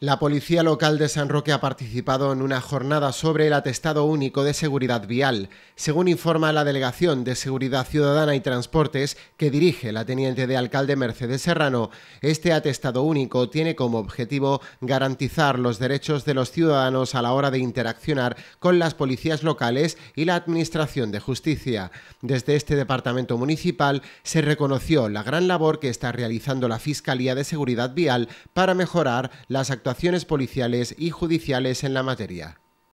La Policía Local de San Roque ha participado en una jornada sobre el atestado único de seguridad vial, según informa la Delegación de Seguridad Ciudadana y Transportes que dirige la teniente de alcalde Mercedes Serrano. Este atestado único tiene como objetivo garantizar los derechos de los ciudadanos a la hora de interaccionar con las policías locales y la Administración de Justicia. Desde este departamento municipal se reconoció la gran labor que está realizando la Fiscalía de Seguridad Vial para mejorar las actuaciones actuaciones policiales y judiciales en la materia.